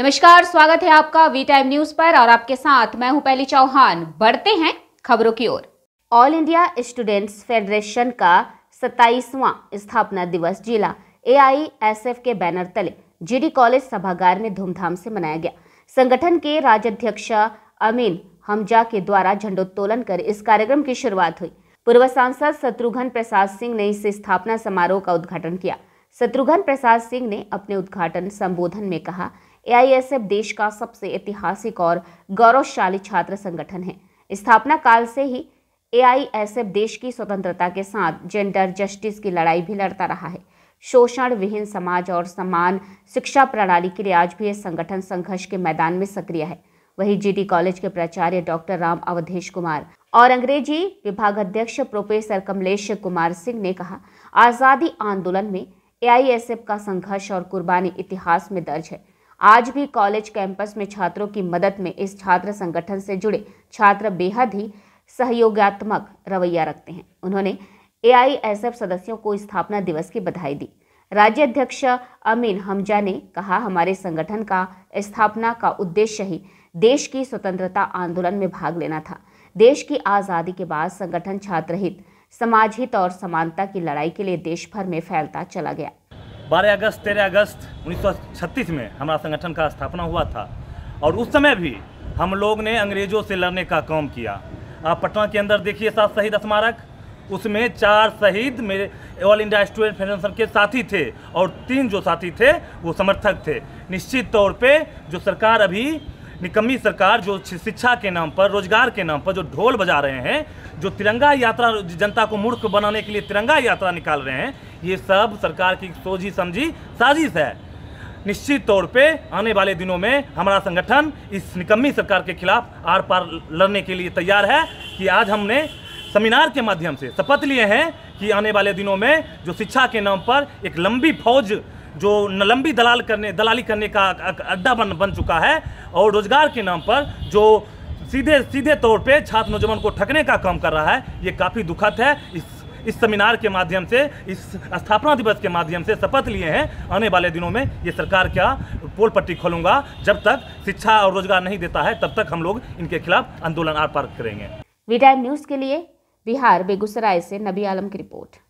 नमस्कार स्वागत है आपका वी टाइम न्यूज पर और आपके साथ मैं हूं पहली चौहान बढ़ते हैं खबरों की ओर ऑल इंडिया स्टूडेंट्स फेडरेशन का सत्ताईसवां स्थापना दिवस जिला एआईएसएफ के बैनर तले जीडी कॉलेज सभागार में धूमधाम से मनाया गया संगठन के राजाध्यक्ष अध्यक्ष अमीन हमजा के द्वारा झंडोत्तोलन कर इस कार्यक्रम की शुरुआत हुई पूर्व सांसद शत्रुघ्न प्रसाद सिंह ने इस स्थापना समारोह का उद्घाटन किया शत्रुघ्न प्रसाद सिंह ने अपने उद्घाटन संबोधन में कहा एआईएसएफ देश का सबसे ऐतिहासिक और गौरवशाली छात्र संगठन है स्थापना काल से ही एआईएसएफ देश की स्वतंत्रता के साथ जेंडर जस्टिस की लड़ाई भी लड़ता रहा है शोषण विहीन समाज और समान शिक्षा प्रणाली के लिए आज भी यह संगठन संघर्ष के मैदान में सक्रिय है वहीं जीडी कॉलेज के प्राचार्य डॉक्टर राम अवधेश कुमार और अंग्रेजी विभाग अध्यक्ष प्रोफेसर कमलेश कुमार सिंह ने कहा आज़ादी आंदोलन में एआईएसएफ का संघर्ष और कुर्बानी इतिहास में दर्ज है आज भी कॉलेज कैंपस में छात्रों की मदद में इस छात्र संगठन से जुड़े छात्र बेहद ही सहयोगात्मक रवैया रखते हैं उन्होंने ए सदस्यों को स्थापना दिवस की बधाई दी राज्य अध्यक्ष अमीन हमजा ने कहा हमारे संगठन का स्थापना का उद्देश्य ही देश की स्वतंत्रता आंदोलन में भाग लेना था देश की आज़ादी के बाद संगठन छात्र हित समाज हित और समानता की लड़ाई के लिए देश भर में फैलता चला गया 12 अगस्त 13 अगस्त 1936 में हमारा संगठन का स्थापना हुआ था और उस समय भी हम लोग ने अंग्रेज़ों से लड़ने का काम किया आप पटना के अंदर देखिए सात शहीद स्मारक उसमें चार शहीद मेरे ऑल इंडिया स्टूडेंट फेडरेशन के साथी थे और तीन जो साथी थे वो समर्थक थे निश्चित तौर पे जो सरकार अभी निकम्मी सरकार जो शिक्षा के नाम पर रोजगार के नाम पर जो ढोल बजा रहे हैं जो तिरंगा यात्रा जनता को मूर्ख बनाने के लिए तिरंगा यात्रा निकाल रहे हैं ये सब सरकार की सोझी समझी साजिश है निश्चित तौर पे आने वाले दिनों में हमारा संगठन इस निकम्मी सरकार के खिलाफ आर पार लड़ने के लिए तैयार है कि आज हमने सेमिनार के माध्यम से शपथ लिए हैं कि आने वाले दिनों में जो शिक्षा के नाम पर एक लंबी फौज जो लंबी दलाल करने दलाली करने का अड्डा बन बन चुका है और रोजगार के नाम पर जो सीधे सीधे तौर पे छात्र नौजवान को ठकने का काम कर रहा है ये काफ़ी दुखद है इस इस सेमिनार के माध्यम से इस स्थापना दिवस के माध्यम से शपथ लिए हैं आने वाले दिनों में ये सरकार क्या पोल पट्टी खोलूंगा जब तक शिक्षा और रोजगार नहीं देता है तब तक हम लोग इनके खिलाफ आंदोलन आर पार करेंगे वी टाइम न्यूज़ के लिए बिहार बेगूसराय से नबी आलम की रिपोर्ट